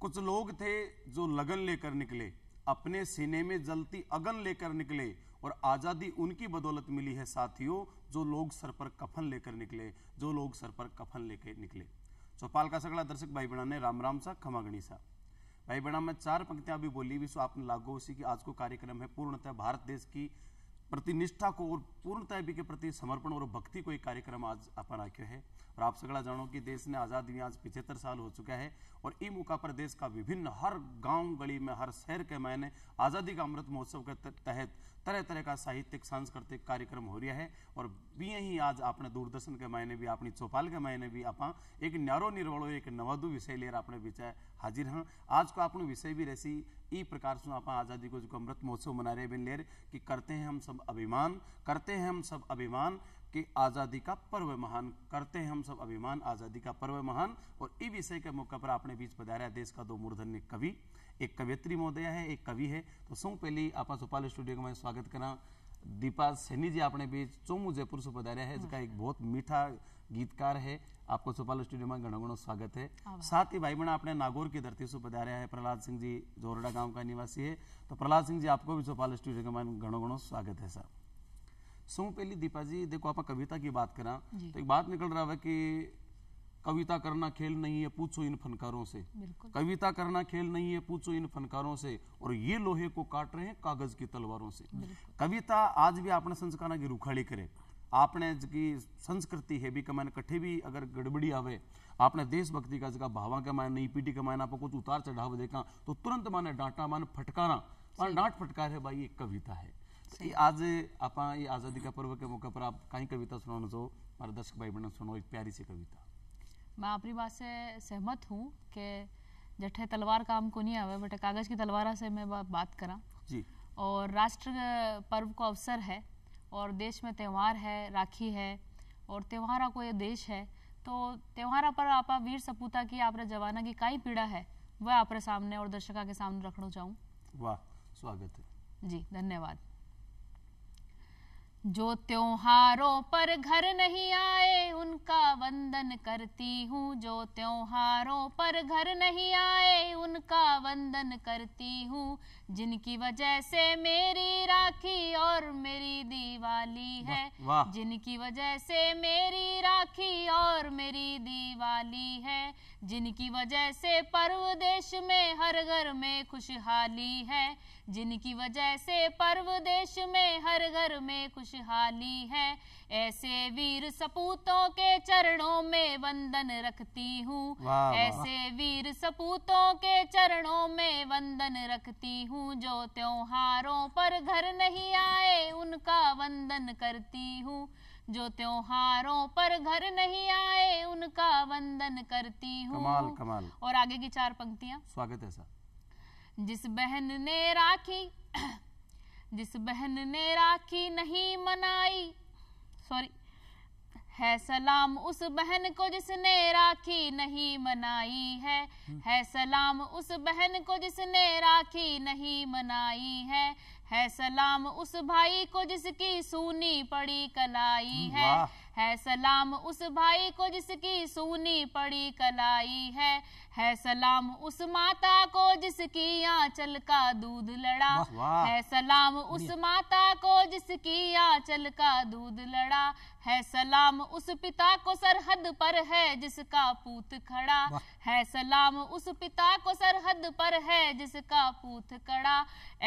कुछ लोग थे जो लगन लेकर निकले अपने सीने में जलती अगन लेकर निकले और आज़ादी उनकी बदौलत मिली है साथियों जो लोग सर पर कफन लेकर निकले जो लोग सर पर कफन लेकर निकले चौपाल का सगड़ा दर्शक भाई बना ने राम राम सा खमागणी सा भाई बहना मैं चार पंक्तियां भी बोली भी सो आपने लागू उसी की आज को कार्यक्रम है पूर्णतः भारत देश की प्रतिनिष्ठा को और पूर्णतः के प्रति समर्पण और भक्ति को एक कार्यक्रम आज अपन रखे है और आप सगड़ा जानो कि देश ने आज़ादी में आज पिछहत्तर साल हो चुका है और ई मौका पर देश का विभिन्न हर गांव गली में हर शहर के मैंने आज़ादी का अमृत महोत्सव के तहत तरह तरह का साहित्यिक सांस्कृतिक कार्यक्रम हो रहा है और भी ही आज अपने दूरदर्शन के मायने भी अपनी चौपाल के मायने भी आप एक न्यारो निर्वड़ो एक नवादु विषय लेकर अपने बीचे हाजिर हाँ आज का अपने विषय भी रहसी ई प्रकार से आप आज़ादी को जो अमृत महोत्सव मना रहे बिन लेर कि करते हैं हम सब अभिमान करते हैं हम सब अभिमान कि आज़ादी का पर्व महान करते हैं हम सब अभिमान आज़ादी का पर्व महान और इस विषय के मौके पर अपने बीच पधारा देश का दो मूर्धन्य कवि एक कवियत्री महोदया है एक એક કવિ હે તો સૌ પહેલી આપા સુપાલ સ્ટુડિયોમાં स्वागत करा दीपा सैनी जी आपने भी ચોમુ जयपुर से પધાર્યા है जिसका एक बहुत मीठा गीतकार है आपको सुपाल स्टूडियो में घना घणो स्वागत है हाँ, साथ ही भाई बहना आपने नागौर की धरती से पधारा है प्रहलाद सिंह जी जोरडा गांव का निवासी है तो प्रहलाद सिंह जी आपको भी सुपाल स्टूडियो मैं घणो घणो स्वागत है सर सो पहली दीपा जी देखो आप कविता की बात करा तो एक बात निकल रहा है कि कविता करना खेल नहीं है पूछो इन फनकारों से कविता करना खेल नहीं है पूछो इन फनकारों से और ये लोहे को काट रहे हैं कागज की तलवारों से कविता आज भी आपने संस्कार की रुखाड़ी करे आपने की संस्कृति है भी कमाने कट्ठे भी अगर गड़बड़ी आवे आपने देशभक्ति का जगह भावा के मायने नई पीटी के मायने आपको कुछ उतार चढ़ाव देखा तो तुरंत माने डांटा माने फटकारा और डांट फटकार है भाई ये कविता है तो ये आज आप आजादी का पर्व के मौके पर आप कहीं कविता सुनाना चाहो हमारे दर्शक भाई बहन सुनो एक प्यारी सी कविता मैं आपकी बात से सहमत हूँ कि जठे तलवार काम को नहीं आवे बट कागज़ की तलवार से मैं बात करा जी और राष्ट्र पर्व को अवसर है और देश में त्यौहार है राखी है और त्यौहारा को ये देश है तो त्यौहारा पर आप वीर सपूता की आप जवाना की काई पीड़ा है वह आपरे सामने और दर्शका के सामने रखना चाहूँ वाह स्वागत है जी धन्यवाद जो त्योहारों पर घर नहीं आए उनका वंदन करती हूँ जो त्योहारों पर घर नहीं आए उनका वंदन करती हूँ जिनकी वजह से मेरी राखी और मेरी दिवाली है जिनकी वजह से मेरी राखी और मेरी दिवाली है जिनकी वजह से पर्व देश में हर घर में खुशहाली है जिनकी वजह से पर्व देश में हर घर में खुशहाली है ऐसे वीर सपूतों के चरणों में वंदन रखती हूँ ऐसे वीर सपूतों के चरणों में वंदन रखती हूँ जो त्योहारों पर घर नहीं आए उनका वंदन करती हूँ जो त्योहारों पर घर नहीं आए उनका वंदन करती हूँ कमाल कमाल और आगे की चार पंक्तियाँ स्वागत है सर जिस बहन ने राखी जिस बहन ने राखी नहीं मनाई सॉरी है सलाम उस बहन को जिसने राखी नहीं मनाई है है सलाम उस बहन को जिसने राखी नहीं मनाई है है सलाम उस भाई को जिसकी सूनी पड़ी कलाई है है सलाम उस भाई को जिसकी सूनी पड़ी कलाई है है सलाम उस माता को जिसकी आंचल का दूध लड़ा है सलाम उस माता को जिसकी आंचल का दूध लड़ा है सलाम उस पिता को सरहद पर है जिसका पूत खड़ा है सलाम उस पिता को सरहद पर है जिसका पूत खड़ा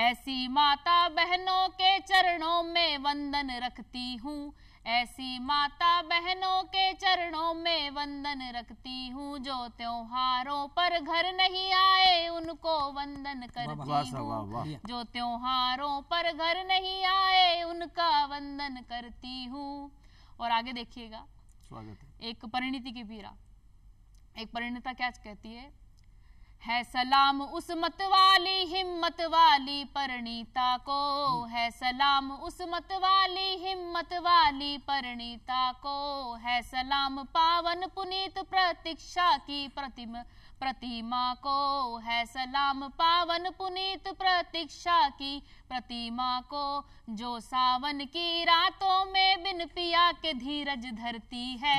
ऐसी माता बहनों के चरणों में वंदन रखती हूँ ऐसी माता बहनों के चरणों में वंदन रखती हूँ जो त्योहारों पर घर नहीं आए उनको वंदन करती हूँ जो त्योहारों पर घर नहीं आए उनका वंदन करती हूँ और आगे देखिएगा स्वागत एक परिणति की पीरा एक परिणता क्या कहती है है सलाम उस मत वाली हिम्मत वाली परणीता को है सलाम उस मत वाली हिम्मत वाली परिणीता को है सलाम पावन पुनीत प्रतीक्षा की प्रतिमा प्रतिमा को है सलाम पावन पुनीत प्रतीक्षा की प्रतिमा को जो सावन की रातों में बिन पिया के धीरज धरती है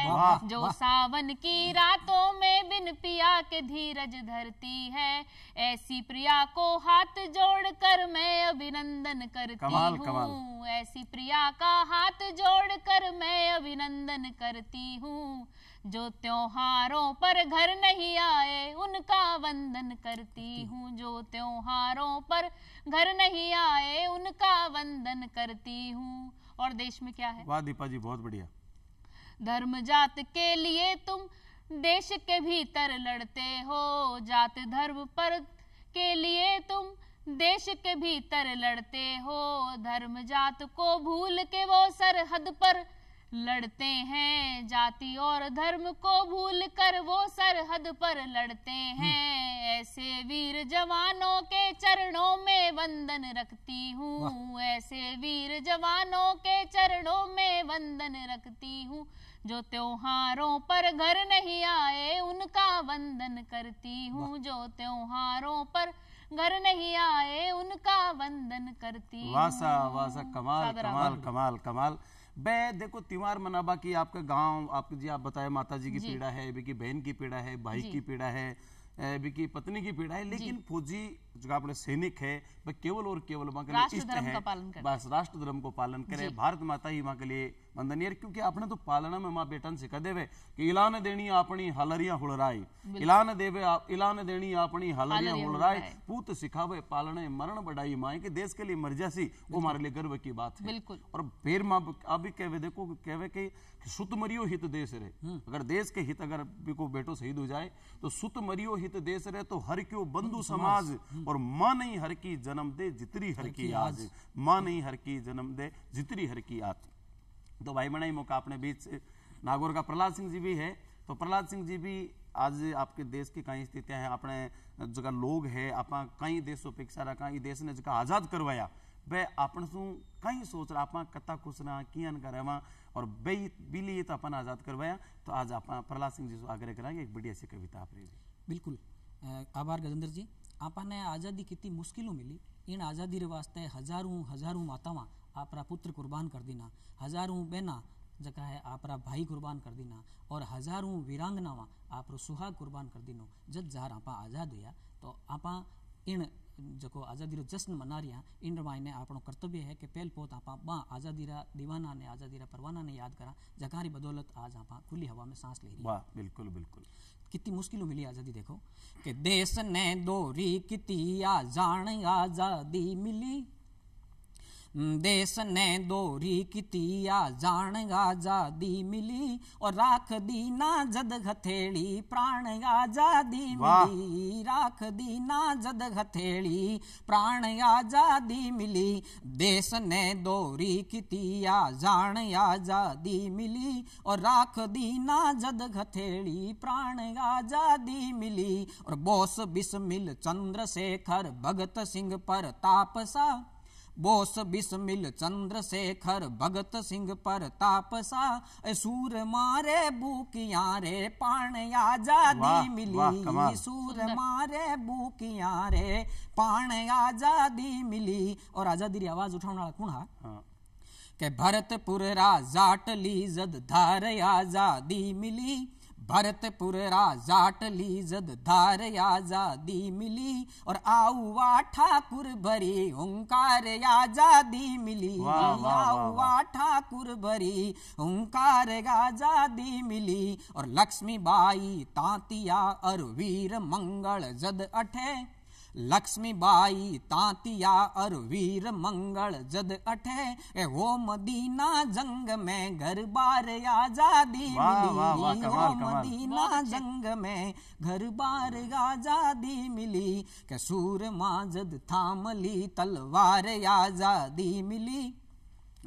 जो सावन की रातों में बिन पिया के धीरज धरती है ऐसी प्रिया को हाथ जोड़कर मैं अभिनंदन करती हूँ ऐसी प्रिया का हाथ जोड़कर मैं अभिनंदन करती हूँ जो त्योहारों पर घर नहीं आए उनका वंदन करती हूँ जो त्योहारों पर घर नहीं आए उनका वंदन करती हूँ और देश में क्या है वाह दीपा जी बहुत बढ़िया धर्म जात के लिए तुम देश के भीतर लड़ते हो जात धर्म पर के लिए तुम देश के भीतर लड़ते हो धर्म जात को भूल के वो सरहद पर लड़ते हैं जाति और धर्म को भूल कर वो सरहद पर लड़ते हैं ऐसे वीर जवानों के चरणों में वंदन रखती हूँ ऐसे वीर जवानों के चरणों में वंदन रखती हूँ जो त्योहारों पर घर नहीं आए उनका वंदन करती हूँ जो त्योहारों पर घर नहीं आए उनका वंदन करती वासा वासा कमाल कमाल कमाल कमाल बे देखो त्योहार मनाबा की आपका गांव आपके जी आप बताए माता जी की जी। पीड़ा है बिकी बहन की पीड़ा है भाई की पीड़ा है बिकी पत्नी की पीड़ा है लेकिन फौजी जो आपने सैनिक है वह केवल और केवल वहां के लिए इष्ट है बस राष्ट्र धर्म को पालन करे भारत माता ही वहां के लिए મંદનિયર ક્યુંકે આપણે તો પાલણમ એમાં બેટન શીખ દેવે કે ઇલાન દેણી આપણી હલરિયા હુળરાય ઇલાન દેવે ઇલાન દેણી આપણી હલરિયા હુળરાય पूत सिखावे पालने मरण बढ़ाई माए के देश के लिए मर्जासी वो हमारे लिए गर्व की बात है और फिर माँ अभी कहवे देखो कहवे के सुत मरियो हित देश रहे हम्म। अगर देश के हित अगर को बेटो शहीद हो जाए तो सुत मरियो हित देश रहे तो हर क्यों बंधु समाज हम्म। और माँ नहीं हर की जन्म दे जितरी हर की आज माँ नहीं हर की जन्म दे जितरी हर की आज तो ही मौका अपने बीच नागौर का प्रहलाद सिंह जी भी है तो प्रहलाद सिंह जी भी आज आपके देश की कई स्थितियां हैं अपने जगह लोग है आप कई देशों अपेक्षा रखा ये देश ने जगह आजाद करवाया वे अपन सू कई सोच रहा आप कत्ता खुश रहा कियन का रहवा और बे बिली तो अपन आजाद करवाया तो आज आप प्रहलाद सिंह जी से आग्रह कराएंगे एक बड़ी ऐसी कविता आप रही बिल्कुल आभार गजेंद्र जी आपने आज़ादी कितनी मुश्किलों मिली इन आज़ादी रे वास्ते हजारों हजारों मातावां आपरा पुत्र कुर्बान कर देना हजारों बहना जका है आपरा भाई कुर्बान कर देना और हजारों वीरांगनावा आपरो सुहाग कुर्बान कर देनो जब जार आप आज़ाद हुआ तो आप इन जको आज़ादी रो जश्न मना रिया इन मायने आपनो कर्तव्य है कि पहल पोत आप बा आज़ादी रा दीवाना ने आज़ादी रा परवाना ने याद करा जकारी बदौलत आज आप खुली हवा में सांस ले रही वाह बिल्कुल बिल्कुल कितनी मुश्किलों मिली आज़ादी देखो कि देश ने दोरी कितनी आ जान आज़ादी मिली देश ने दोरी कितिया जान आजादी मिली और राख दी ना जद हथेड़ी प्राण आजादी मिली राख दी ना जद हथेड़ी प्राण आजादी मिली देश ने दोरी कितिया जान आजादी मिली और राख दी ना जद हथेड़ी प्राण आजादी मिली और बोस बिस्मिल चंद्रशेखर भगत सिंह पर तापसा बोस बिस्मिल चंद्रशेखर भगत सिंह पर तापसा सूर मारे बुकिया रे पाण आजादी मिली सूर मारे बुकिया रे पाण आजादी मिली और आजादी री आवाज उठाने वाला कौन हा हाँ। के भरतपुर राजा टली जद धार आजादी मिली भरतपुर राजा टली जद धार आजादी मिली और आऊआ ठाकुर भरी ओंकार आजादी मिली आऊआ ठाकुर भरी ओंकार आजादी मिली और लक्ष्मी बाई तांतिया और वीर मंगल जद अठे लक्ष्मी बाई तांतिया और वीर मंगल जद अठे ए वो मदीना जंग में घर बार आजादी मिली वो मदीना जंग में घर बार आजादी मिली के सूर माजद थामली तलवार आजादी मिली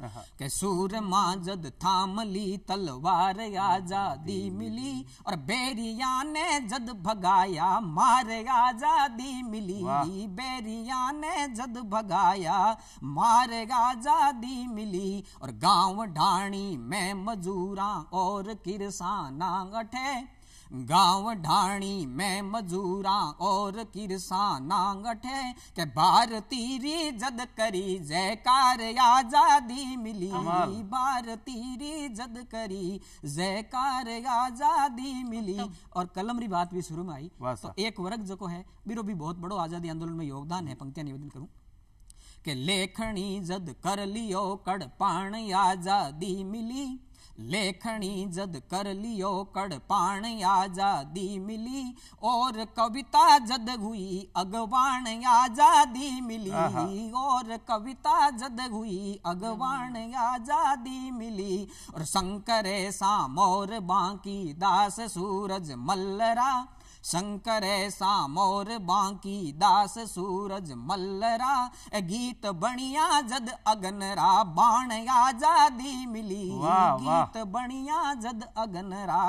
Uh-huh. के सूरमा जद थामली तलवार आजादी मिली और बेरिया ने जद भगाया मार आजादी मिली बेरिया ने जद भगाया मार आजादी मिली और गांव ढाणी में मजूरा और किरसाना गठे गांव ढाणी में मजूरा और किरसा नांगठे के भारतीरी जद करी जयकार आजादी मिली भारतीरी जद करी जयकार आजादी मिली और कलम री बात भी शुरू में आई तो एक वर्ग जो को है बीरो भी बहुत बड़ो आजादी आंदोलन में योगदान है पंक्तियां निवेदन करूं के लेखनी जद कर लियो कड़ पाण आजादी मिली लेखनी जद कर लियो कड़पाण आजादी मिली और कविता जद हुई अगवान आजादी मिली और कविता जद हुई अगवान आजादी मिली और शंकर सामोर बांकी दास सूरज मल्लरा शंकर सामोर बांकी दास सूरज मल्लरा गीत बणिया जद अगनरा बाण आजादी मिली गीत बणिया जद अगनरा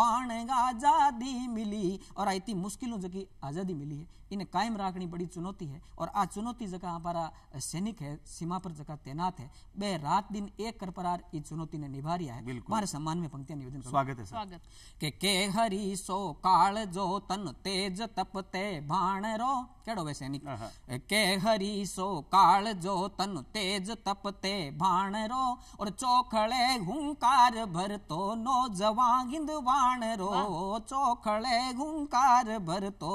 बाण आजादी मिली और आई थी मुश्किलों जो की आजादी मिली है इन्हें कायम राखनी बड़ी चुनौती है और आ चुनौती जगह हमारा सैनिक है सीमा पर जगह तैनात है बे रात दिन एक कर परार इस चुनौती ने निभा रिया है हमारे सम्मान में पंक्तियां निवेदन स्वागत है स्वागत के के हरी सो काल जो तन तेज तपते भाण रो केड़ो वे सैनिक के हरी सो काल जो तन तेज तपते भाण रो और चोखड़े हुंकार भरतो नो जवां गिंदवाण रो चोखड़े हुंकार भरतो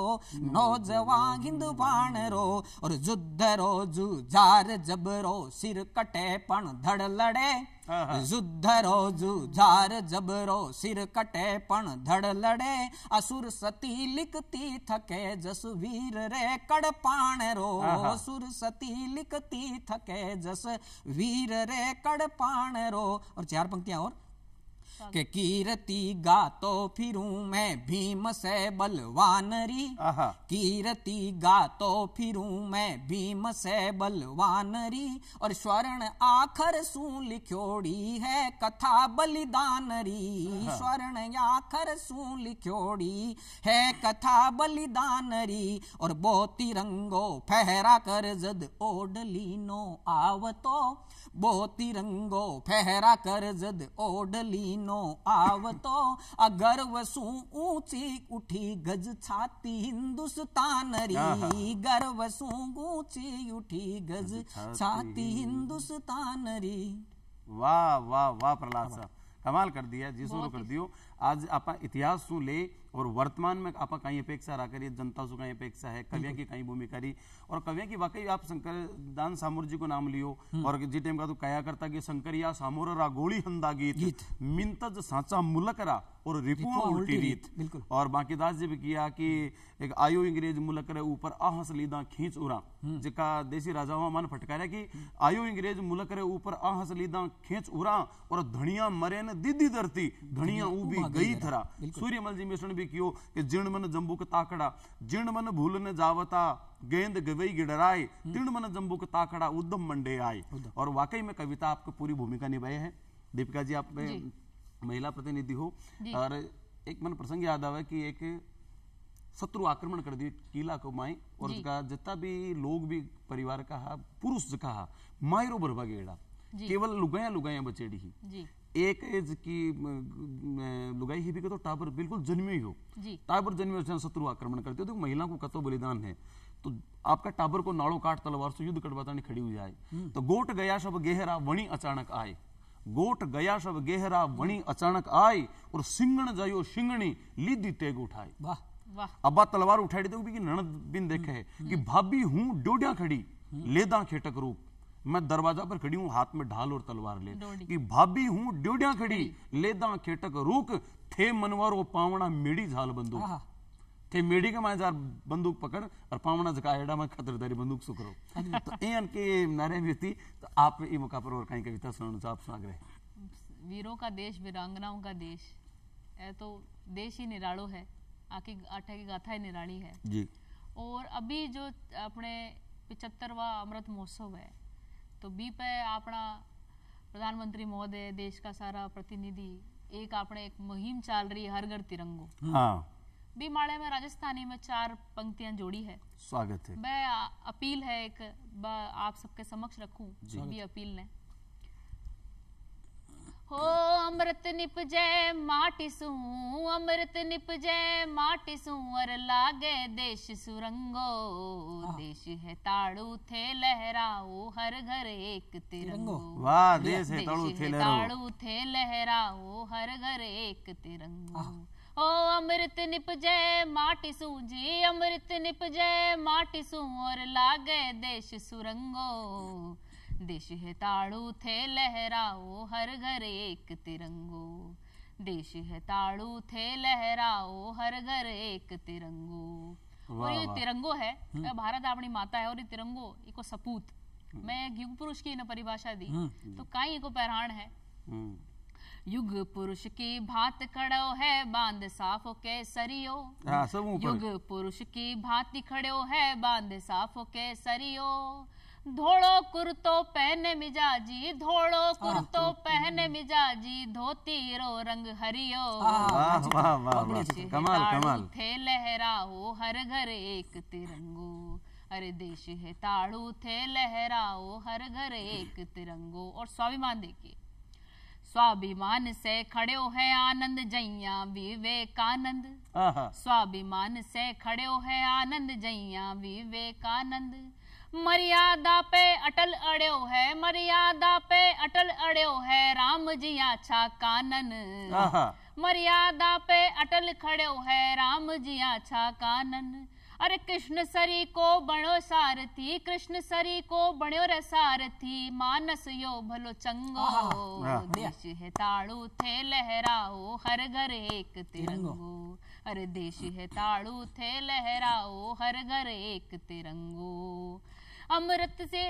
नो जवां वांगिंदु बाणरो और जुद्धरो जुजार जबरो सिर कटे पण धड़ लड़े युद्धरो हाँ, हाँ। जुझार जबरो सिर कटे पण धड़ लड़े असुर सती लिखती थके जस वीर रे कड़ पाण रो हाँ, असुर सती लिखती थके जस वीर रे कड़ पाण रो और चार पंक्तियां और के कीरति गातो फिरूं मैं भीम से बलवानरी कीरति गातो फिरूं मैं भीम से बलवानरी और स्वर्ण आखर सू लिख्योड़ी है कथा बलिदानरी स्वर्ण आखर सू लिख्योड़ी है कथा बलिदानरी और बोती रंगो फहरा कर जद ओडली नो आवतो बो तिरंगो फहरा कर जद ओढ़ लीनो आवतो अगर सू ऊंची उठी गज छाती हिंदुस्तान री हाँ, हाँ। गर्व सू ऊंची उठी गज छाती हिंदुस्तान री वाह वाह वाह प्रहलाद साहब कमाल कर दिया जी शुरू कर दियो आज आप इतिहास सु ले और वर्तमान में आप कहीं अपेक्षा रहा करिए जनता से कहीं अपेक्षा है कविया की कहीं भूमिका रही और कविया की वाकई आप शंकर दान सामूर जी को नाम लियो हम्म। और जी टाइम का तो कया करता कि शंकरिया सामूर रा गोली हंदा गीत मिंत साचा मुलक रा और रिपुआ उल्टी रीत और बाकी दास जी भी किया कि एक आयो अंग्रेज मुलक रे ऊपर आहस लीदा खींच उरा हम्म। जिका देसी राजाओं मन फटकारा कि आयो अंग्रेज मुलक रे ऊपर आहस लीदा खींच उरा और धनिया मरे न दीदी धरती धनिया ऊबी गई थरा सूर्यमल जी मिश्रण भी ઉલ્લેખ कि કે मन जम्बुक ताकड़ा તાકડા मन भूल न जावता गेंद गवई गिडराए तीर्ण मन जम्बुक ताकड़ा उद्दम मंडे आए और वाकई में कविता आपको पूरी भूमिका निभाई है दीपिका जी आप महिला प्रतिनिधि हो और एक मन प्रसंग याद आवा कि एक शत्रु आक्रमण कर दिए किला को माई और उसका जितना भी लोग भी परिवार का पुरुष का माई रो भरवा गेड़ा केवल लुगाया लुगाया बचेड़ी ही एक एज की लुगाई ही भी तो टाबर बिल्कुल जन्मी हो टाबर जन्मी हो शत्रु आक्रमण करते हो तो महिला को कतो बलिदान है तो आपका टाबर को नाड़ो काट तलवार से युद्ध करवाता खड़ी हुई जाए हम्म। तो गोट गया सब गहरा वणी अचानक आए गोट गया सब गहरा वणी अचानक आए और सिंगण जायो सिंगणी लीधी तेग उठाए वाह अब्बा तलवार उठाई देखो तो भी ननद बिन देखे हम्म, हम्म। कि भाभी हूं डोडिया खड़ी लेदा खेटक रूप मैं दरवाजा पर खड़ी हूँ हाथ में ढाल और तलवार ले कि भाभी हूँ ड्योडिया खड़ी लेदा खेटक रूक थे मनवर वो पावना मेड़ी झाल बंदूक थे मेड़ी के माए बंदूक पकड़ और पावना जका एडा में खतरदारी बंदूक सुकरो अच्छा। तो एन के नारे भी तो आप ये मौका पर और कहीं कविता सुनाना चाहो तो आप सुना रहे वीरों का देश वीरांगनाओं का देश ए तो देश ही निराड़ो है आके आठा की गाथा ही निराली है जी और अभी जो अपने पिचहत्तरवा अमृत महोत्सव है तो बी पे अपना प्रधानमंत्री महोदय देश का सारा प्रतिनिधि एक अपने एक मुहिम चल रही है हर घर तिरंगो हाँ बी माड़े में राजस्थानी में चार पंक्तियां जोड़ी है स्वागत है मैं अपील है एक आप सबके समक्ष रखू भी अपील ने हो अमृत निपजे माटिसू अमृत निपजे माटिसू और लागे देश सुरंगो हाँ। देश है ताड़ू थे लहराओ हर घर एक तिरंगो वाह देश है ताड़ू थे ताड़ू थे लहराओ हर घर एक तिरंगो ओ हाँ। अमृत निपजे माटी जी अमृत निपजे माटी और लागे देश सुरंगो देश है ताड़ू थे लहराओ हर घर एक तिरंगो देश है ताड़ू थे लहराओ हर घर एक तिरंगो और ये तिरंगो है हम्म। भारत अपनी माता है और ये तिरंगो हम्म। एक सपूत मैं युग पुरुष की परिभाषा दी हम्म। तो काई एक पैराण है युग पुरुष की भात खड़ो है बांध साफ के सरियो हाँ, युग पुरुष की भात खड़ो है बांध साफ के सरियो धोड़ो कुर्तो पहने मिजाजी धोड़ो हाँ, कुर्तो तो- पहने मिजाजी धोती रो रंग हरियो हाँ, हाँ, कमाल कमाल थे लहराओ हर घर एक तिरंगो अरे देश है ताड़ू थे लहराओ हर घर एक तिरंगो और स्वाभिमान देखिए स्वाभिमान से खड़े है आनंद जैया विवेकानंद स्वाभिमान से खड़े है आनंद जैया विवेकानंद मर्यादा पे अटल अड़ो है मर्यादा पे अटल अड़ो है राम जी आछा कानन मर्यादा पे अटल खड़ो है राम जी आछा कानन अरे कृष्ण सरी को बणो सारथी कृष्ण सरी को बणो रसारथी मानस यो भलो चंगो हाँ, देश है ताड़ू थे लहराओ हर घर एक तिरंगो अरे देश है ताड़ू थे लहराओ हर घर एक तिरंगो अमृत से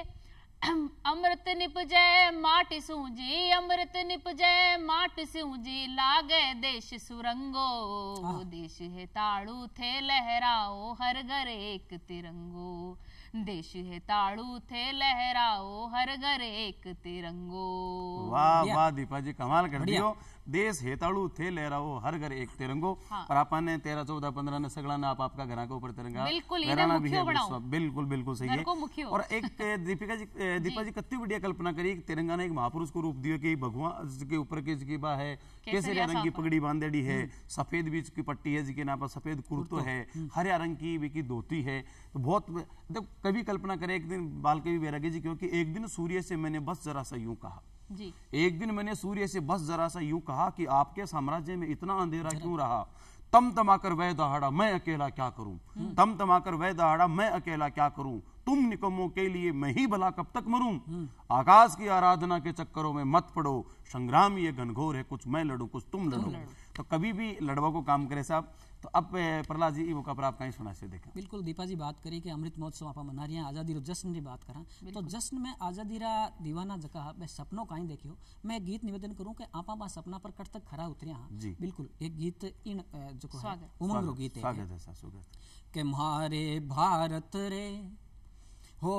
अमृत निपजय माट सूजी अमृत निपजय माट सूजी लागे देश सुरंगो हाँ। देश है ताड़ू थे लहराओ हर घर एक तिरंगो देश है ताड़ू थे लहराओ हर घर एक तिरंगो वाह वाह दीपा जी कमाल कर दियो देश हेताड़ू थे हो हर घर एक तिरंगो हाँ। और आपा ने तेरह चौदह पंद्रह ने सगड़ा ना आप आपका घर के ऊपर तिरंगा लहराना भी है बिल्कुल बिल्कुल सही है और एक दीपिका जी दीपा जी कितनी बढ़िया कल्पना करी तिरंगा ने एक महापुरुष को रूप दिया कि भगवान के ऊपर के जिकी बा है कैसे रंग की पगड़ी बांधेड़ी है हम्म। सफेद बीच की पट्टी है जिसके नाम पर सफेद कुर्तो है हम्म। हरे रंग की भी की धोती है तो बहुत जब कभी कल्पना करे एक दिन बाल कवि बैरागी जी क्योंकि एक दिन सूर्य से मैंने बस जरा सा यूं कहा जी एक दिन मैंने सूर्य से बस जरा सा यू कहा कि आपके साम्राज्य में इतना अंधेरा क्यों रहा तम तमाकर वह दहाड़ा मैं अकेला क्या करूं हम्म। तम तमाकर वह दहाड़ा मैं अकेला क्या करूं तुम निकमों के लिए मैं ही भला कब तक मरूं हम्म। आकाश की आराधना के चक्करों में मत पड़ो संग्राम ये घनघोर है कुछ मैं लड़ू कुछ तुम लड़ो तो कभी भी लड़वा को काम करे साहब तो अब प्रहलाद जी वो कपड़ा आप कहीं सुना से देखें बिल्कुल दीपा जी बात करी कि अमृत महोत्सव आप मना रही हैं आज़ादी रो जश्न की बात करा तो जश्न में आज़ादी रा दीवाना जगह मैं सपनों का ही देखियो मैं गीत निवेदन करूं कि आप आप सपना पर कट तक खरा उतरिया हाँ बिल्कुल एक गीत इन जो उमंग रो गीत है के म्हारे भारत रे हो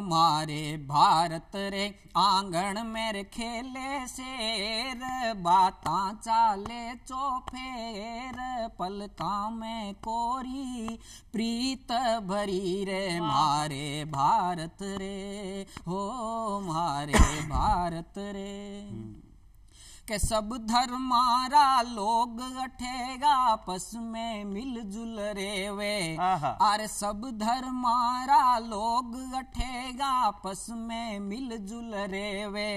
मारे भारत रे आंगन में खेले शेर बाता चाले चौफेर पलका में कोरी प्रीत भरी रे मारे भारत रे हो मारे भारत रे हम्म। के सब धर्मारा लोग अठेगा आपस में मिलजुल रे वे अरे सब धर्मारा लोग अठेगा आपस में मिलजुल रे वे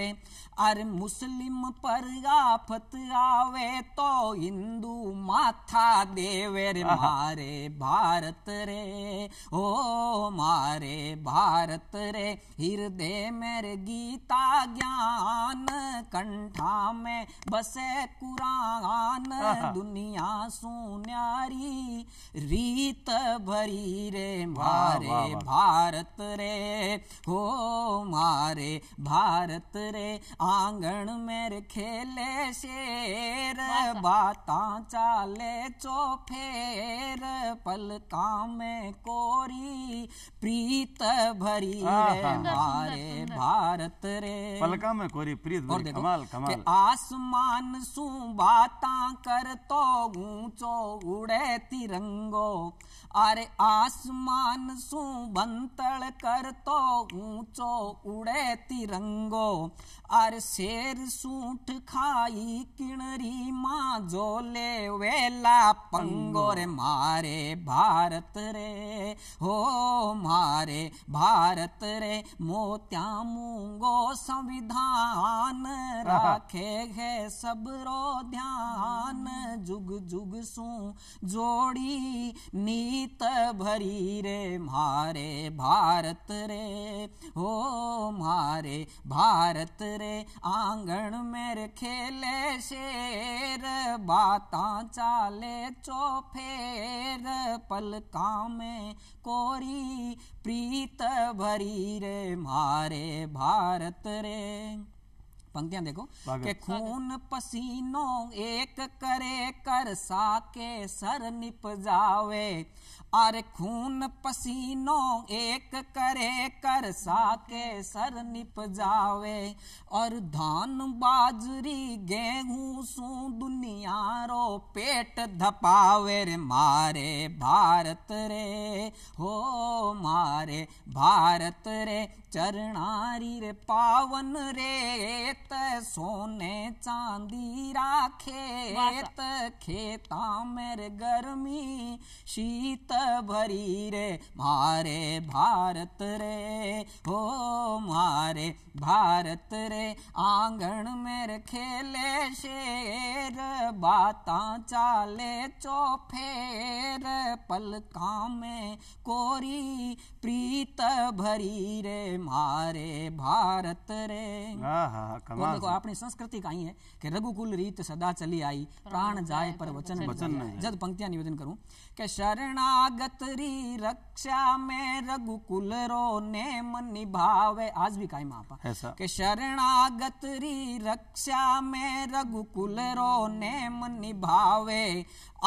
अरे मुस्लिम पर आफत आवे तो हिंदू माथा देवे रे मारे भारत रे ओ मारे भारत रे हृदय मेरे गीता ज्ञान कंठा में बसे कुरान दुनिया सुनारी रीत भरी रे मारे भारत रे हो मारे भारत रे आंगन में खेले शेर बाता चाले चौफेर का में कोरी प्रीत भरी रे मारे भारत रे पलका में कोरी प्रीत कमाल कमाल आस आसमान सू बात कर तो ऊंचो उड़े तिरंगो अरे आसमान सू बंतल कर तो ऊंचो उड़े तिरंगो अरे शेर सूठ खाई किणरी माँ जो ले वेला पंगो रे मारे भारत रे हो मारे भारत रे मोत्या मूंगो संविधान राखे है सबरो ध्यान जुग जुग सू जोड़ी नीत भरी रे मारे भारत रे हो मारे भारत रे आंगन में खेले शेर बाता चाले चौफेर पलका में कोरी प्रीत भरी रे मारे भारत रे पंक्तियां देखो के खून पसीनों एक करे कर साके सर निप जावे अरे खून पसीनों एक करे कर साके सर निप जावे और धान बाजरी गेहूं सू दुनिया रो पेट धपावे रे मारे भारत रे हो मारे भारत रे चरणारी रे पावन रेत सोने चांदी त खेता मेरे गर्मी शीत भरी रे मारे भारत रे हो मारे भारत रे आंगन मेरे खेले शेर बाता चाले चौफेर पलका में कोरी प्रीत भरी रे मारे भारत रे कमाल देखो अपनी संस्कृति का ही है कि रघुकुल रीत सदा चली आई प्राण जाए पर वचन जद पंक्तियां निवेदन करूं शरणागत री रक्षा में रघुकुल रो नेम निभावे आज भी कायम आपा के शरणागत री रक्षा में रघुकुल रो नेम निभावे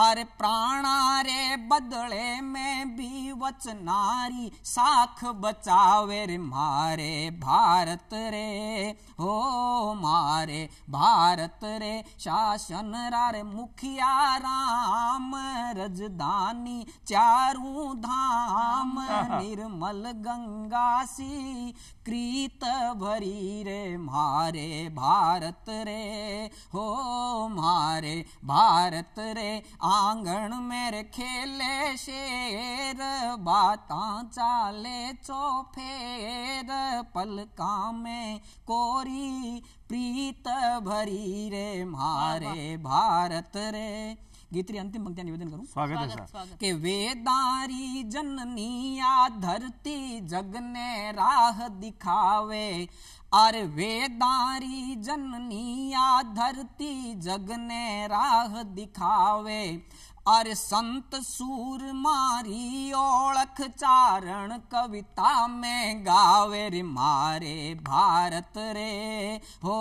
अरे प्राणा रे बदले में भी वचनारी साख बचावे रे मारे भारत रे हो मारे भारत रे शासन रार मुखिया राम रजदान ज्ञानी चारू धाम निर्मल गंगा सी कृत भरी रे मारे भारत रे हो मारे भारत रे आंगन मेरे खेले शेर बाता चाले चौफेर पलका में कोरी प्रीत भरी रे मारे भारत रे गीतरी अंतिम पंक्ति निवेदन करूं स्वागत है सर के वेदारी जननिया धरती जग ने राह दिखावे अरे वेदारी जननिया धरती जग ने राह दिखावे अर संत सूर मारी ओख चारण कविता में गावे रे मारे भारत रे हो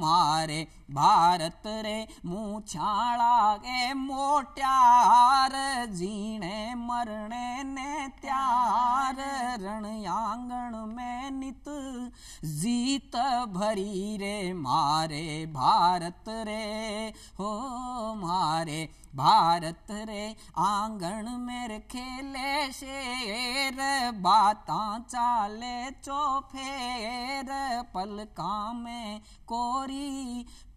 मारे भारत रे मुछाला गे मोट्यार जीणे मरने ने त्यार रण आंगण में नित जीत भरी रे मारे भारत रे हो मारे भारत रे आंगन में खेले शेर बाता चाले चौफेर पलका में कोरी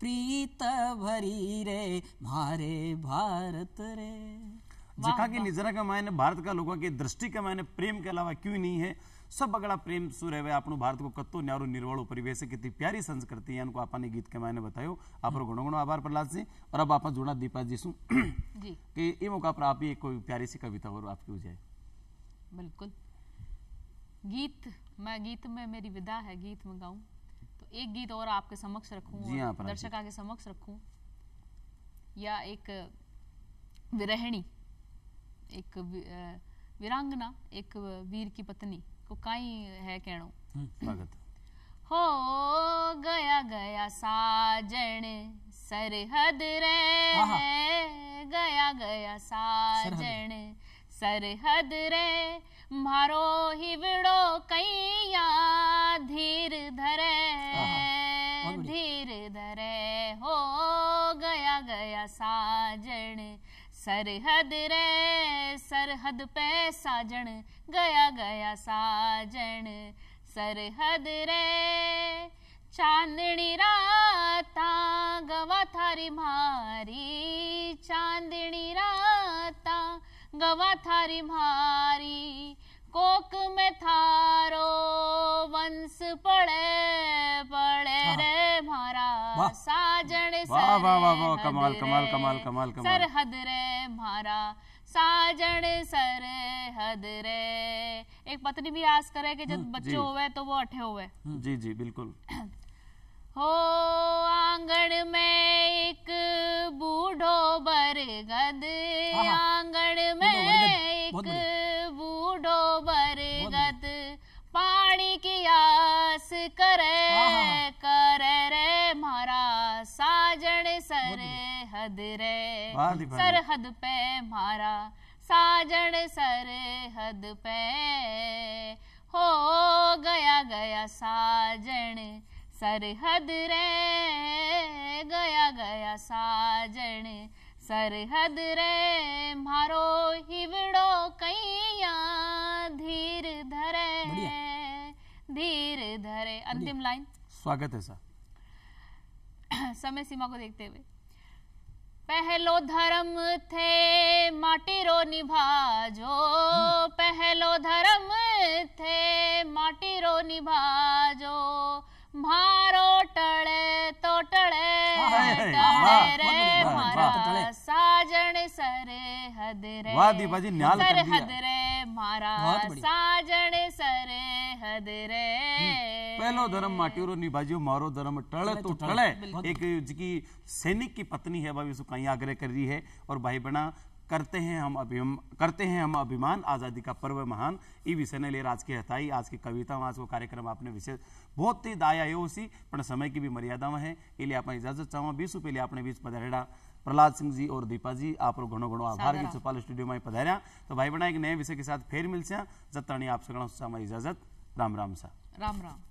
प्रीत भरी रे मारे भारत रे जिका के लिए जरा का मायने भारत का लोगों की दृष्टि का मायने प्रेम के अलावा क्यों नहीं है सब સબગડા प्रेम सुर है આપણું भारत को कत्तो न्यारो निर्वाणो परिवेश कितनी प्यारी संस्कृति है उनको आपने गीत के मायने बतायो आप गुणो गुणो आभार प्रहलाद जी और अब आप जुड़ा दीपा जी शू कि ये मौका पर आप ही कोई प्यारी सी कविता और आपकी हो जाए बिल्कुल गीत मैं गीत में मेरी विदा है गीत में गाऊं तो एक गीत और आपके समक्ष रखूं जी हाँ, दर्शका के समक्ष रखूं या एक विरहिणी एक वीरांगना एक वीर की पत्नी इसको तो काई है कहो हम्म, हो गया गया साजन सरहद रे गया गया साजन सरहद रे मारो ही विड़ो कैया धीर धरे धीर धरे हो गया गया साजन सरहद रे सरहद पे साजन गया गया साजन सरहद रे चांदनी राता गवा थारी मारी चांदनी राता गवा थारी मारी कोक में थारो वंश पड़े पड़े हाँ। रे मारा साजन सरहद रे तुम्हारा साजन हद रे एक पत्नी भी आस करे कि जब हम्म, बच्चे हुए तो वो अठे हुए हम्म, जी जी बिल्कुल हो आंगन में एक बूढ़ो बरगद आंगन में एक रे सरहद पे मारा साजन सरहद पे हो गया गया साजन सरहद रे गया गया साजन सरहद रे मारो हिवड़ो कैया धीर धरे धीर धरे अंतिम लाइन स्वागत है सर समय सीमा को देखते हुए पहलो धर्म थे माटीरो निभाजो पहलो धर्म थे माटीरो निभाजो मारो टड़े तो टड़े टड़े रे मारा साजन सरे हदरे वाह दीपा जी न्याल कर दिया सरे हदरे मारा साजन सरे हदरे पहला धर्म माटियोरो निभाजियो मारो धर्म टळे तो, तो टळे एक जी सैनिक की पत्नी है भाभी उसको कहीं आग्रह कर रही है और भाई बना करते हैं हम अभिम करते हैं हम अभिमान आज़ादी का पर्व महान ई विषय ने लेर आज की हथाई आज की कविता आज को कार्यक्रम आपने विशेष बहुत ही दाया है उसी पर समय की भी मर्यादा है इसलिए आप इजाजत चाहवा बीस रुपये आपने बीच पधारेड़ा प्रहलाद सिंह जी और दीपा जी आप घणो घणो आभार की चौपाल स्टूडियो में पधारा तो भाई बना एक नए विषय के साथ फिर मिलते हैं जब तक आप सगणा इजाजत राम राम सा राम राम